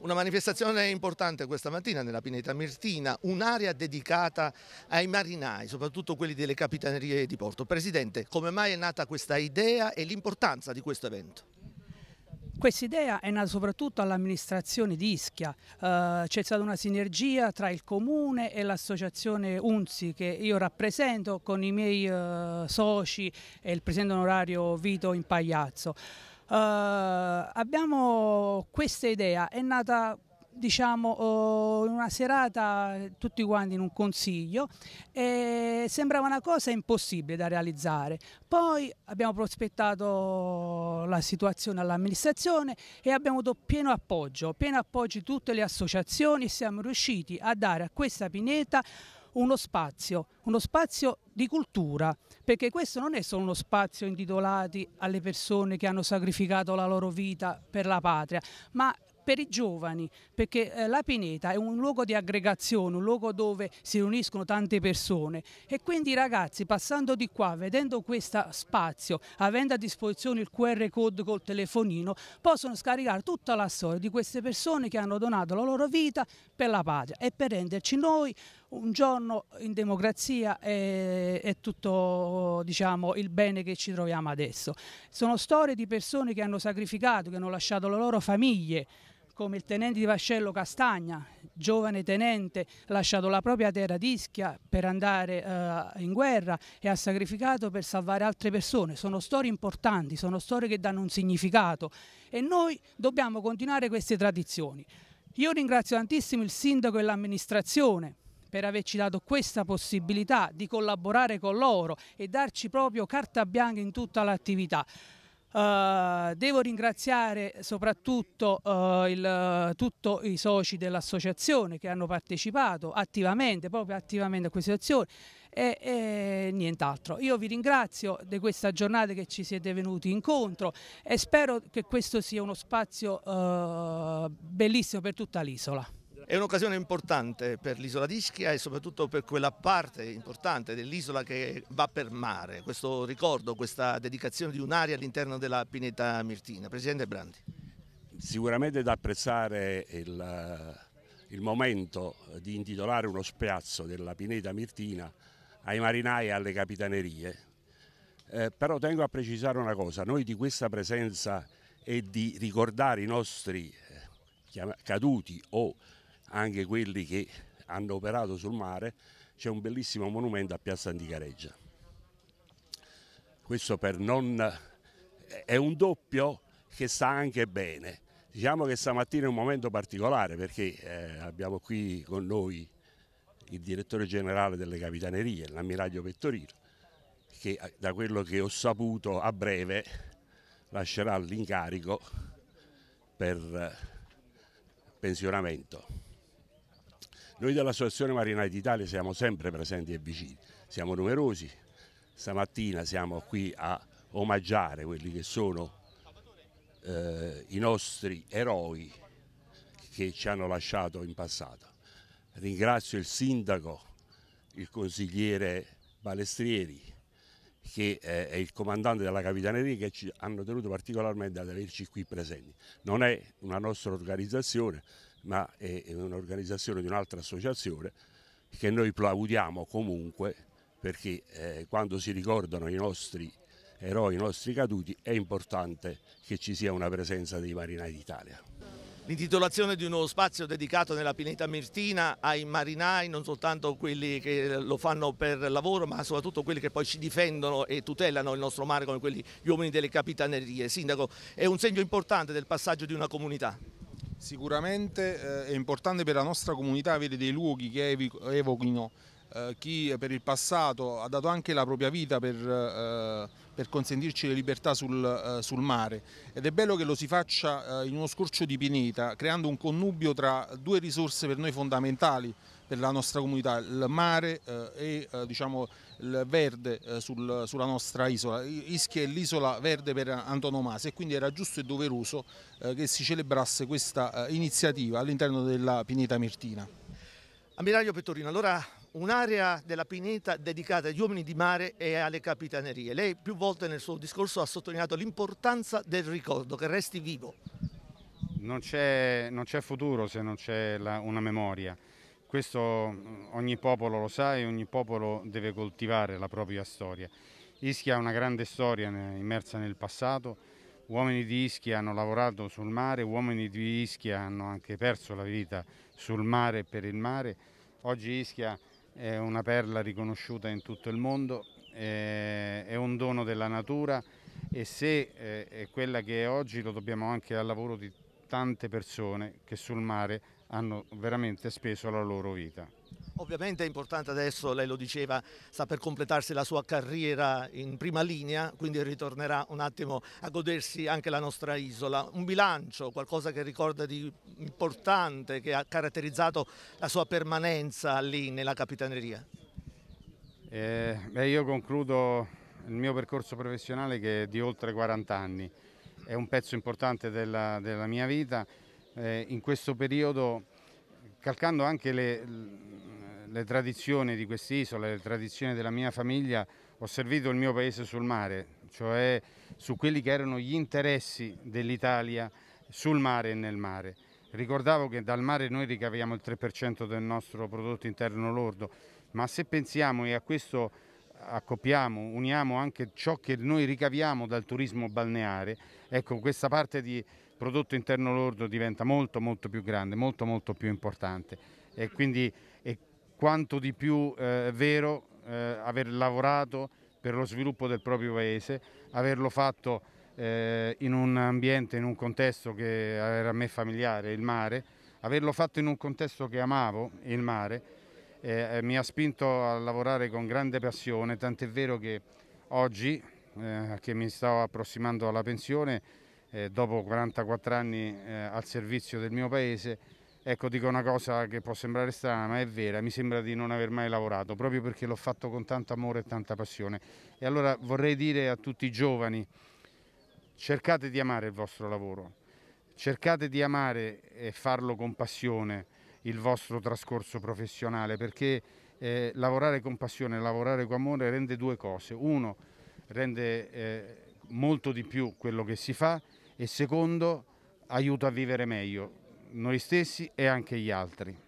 Una manifestazione importante questa mattina nella Pineta Mirtina, un'area dedicata ai marinai, soprattutto quelli delle capitanerie di porto. Presidente, come mai è nata questa idea e l'importanza di questo evento? Questa idea è nata soprattutto all'amministrazione di Ischia, eh, c'è stata una sinergia tra il comune e l'associazione UNSI che io rappresento con i miei eh, soci e il presidente onorario Vito Impagliazzo. Eh, abbiamo questa idea, è nata diciamo eh, in una serata tutti quanti in un consiglio e sembrava una cosa impossibile da realizzare poi abbiamo prospettato la situazione all'amministrazione e abbiamo avuto pieno appoggio pieno appoggio di tutte le associazioni e siamo riusciti a dare a questa pineta uno spazio, uno spazio di cultura, perché questo non è solo uno spazio intitolato alle persone che hanno sacrificato la loro vita per la patria, ma per i giovani, perché eh, la Pineta è un luogo di aggregazione, un luogo dove si riuniscono tante persone e quindi i ragazzi passando di qua, vedendo questo spazio, avendo a disposizione il QR code col telefonino, possono scaricare tutta la storia di queste persone che hanno donato la loro vita per la patria e per renderci noi un giorno in democrazia è, è tutto diciamo, il bene che ci troviamo adesso. Sono storie di persone che hanno sacrificato, che hanno lasciato le loro famiglie, come il tenente di Vascello Castagna, giovane tenente, lasciato la propria terra di Ischia per andare uh, in guerra e ha sacrificato per salvare altre persone. Sono storie importanti, sono storie che danno un significato e noi dobbiamo continuare queste tradizioni. Io ringrazio tantissimo il sindaco e l'amministrazione per averci dato questa possibilità di collaborare con loro e darci proprio carta bianca in tutta l'attività. Uh, devo ringraziare soprattutto uh, eh, tutti i soci dell'associazione che hanno partecipato attivamente, proprio attivamente a questa situazione e, e nient'altro. Io vi ringrazio di questa giornata che ci siete venuti incontro e spero che questo sia uno spazio eh, bellissimo per tutta l'isola. È un'occasione importante per l'isola di Ischia e soprattutto per quella parte importante dell'isola che va per mare, questo ricordo, questa dedicazione di un'area all'interno della pineta Mirtina. Presidente Brandi. Sicuramente da apprezzare il, il momento di intitolare uno spiazzo della pineta Mirtina ai marinai e alle capitanerie. Eh, però tengo a precisare una cosa, noi di questa presenza e di ricordare i nostri eh, caduti o anche quelli che hanno operato sul mare, c'è un bellissimo monumento a Piazza Anticareggia. Questo per non... è un doppio che sta anche bene. Diciamo che stamattina è un momento particolare perché eh, abbiamo qui con noi il direttore generale delle capitanerie, l'ammiraglio Vettorino, che eh, da quello che ho saputo a breve lascerà l'incarico per eh, pensionamento. Noi dell'Associazione Marinai d'Italia siamo sempre presenti e vicini, siamo numerosi, stamattina siamo qui a omaggiare quelli che sono eh, i nostri eroi che ci hanno lasciato in passato. Ringrazio il sindaco, il consigliere Balestrieri, che è eh, il comandante della Capitaneria che ci hanno tenuto particolarmente ad averci qui presenti. Non è una nostra organizzazione, ma è un'organizzazione di un'altra associazione che noi plaudiamo comunque perché eh, quando si ricordano i nostri eroi, i nostri caduti, è importante che ci sia una presenza dei marinai d'Italia. L'intitolazione di uno spazio dedicato nella pineta Mirtina ai marinai, non soltanto quelli che lo fanno per lavoro, ma soprattutto quelli che poi ci difendono e tutelano il nostro mare come quelli, gli uomini delle capitanerie. Sindaco, è un segno importante del passaggio di una comunità. Sicuramente eh, è importante per la nostra comunità avere dei luoghi che evochino eh, chi per il passato ha dato anche la propria vita per, eh, per consentirci le libertà sul, eh, sul, mare ed è bello che lo si faccia eh, in uno scorcio di pineta creando un connubio tra due risorse per noi fondamentali per la nostra comunità, il mare eh, e diciamo, il verde eh, sul, sulla nostra isola. Ischia è l'isola verde per antonomasia e quindi era giusto e doveroso eh, che si celebrasse questa eh, iniziativa all'interno della Pineta Mirtina. Ammiraglio Pettorino, allora un'area della pineta dedicata agli uomini di mare e alle capitanerie. Lei più volte nel suo discorso ha sottolineato l'importanza del ricordo, che resti vivo. Non c'è futuro se non c'è una memoria questo ogni popolo lo sa e ogni popolo deve coltivare la propria storia. Ischia ha una grande storia immersa nel passato, uomini di Ischia hanno lavorato sul mare, uomini di Ischia hanno anche perso la vita sul mare e per il mare. Oggi Ischia è una perla riconosciuta in tutto il mondo, è un dono della natura e se eh, è quella che è oggi lo dobbiamo anche al lavoro di tutti tante persone che sul mare hanno veramente speso la loro vita. Ovviamente è importante adesso, lei lo diceva, sta per completarsi la sua carriera in prima linea, quindi ritornerà un attimo a godersi anche la nostra isola. Un bilancio, qualcosa che ricorda di importante, che ha caratterizzato la sua permanenza lì nella capitaneria. Eh, beh, io concludo il mio percorso professionale che è di oltre 40 anni è un pezzo importante della, della mia vita. Eh, in questo periodo, calcando anche le, le tradizioni di quest'isola, le tradizioni della mia famiglia, ho servito il mio paese sul mare, cioè su quelli che erano gli interessi dell'Italia sul mare e nel mare. Ricordavo che dal mare noi ricaviamo il 3% del nostro prodotto interno lordo, ma se pensiamo, e a questo accoppiamo, uniamo anche ciò che noi ricaviamo dal turismo balneare, ecco questa parte di prodotto interno lordo diventa molto molto più grande, molto molto più importante e quindi è quanto di più eh, vero eh, aver lavorato per lo sviluppo del proprio paese, averlo fatto eh, in un ambiente, in un contesto che era a me familiare, il mare, averlo fatto in un contesto che amavo, il mare, eh, eh, mi ha spinto a lavorare con grande passione, tant'è vero che oggi, eh, che mi sto approssimando alla pensione, eh, dopo 44 anni eh, al servizio del mio paese, ecco dico una cosa che può sembrare strana ma è vera, mi sembra di non aver mai lavorato, proprio perché l'ho fatto con tanto amore e tanta passione. E allora vorrei dire a tutti i giovani, cercate di amare il vostro lavoro, cercate di amare e farlo con passione, il vostro trascorso professionale perché eh, lavorare con passione, lavorare con amore rende due cose. Uno, rende eh, molto di più quello che si fa e secondo, aiuta a vivere meglio noi stessi e anche gli altri.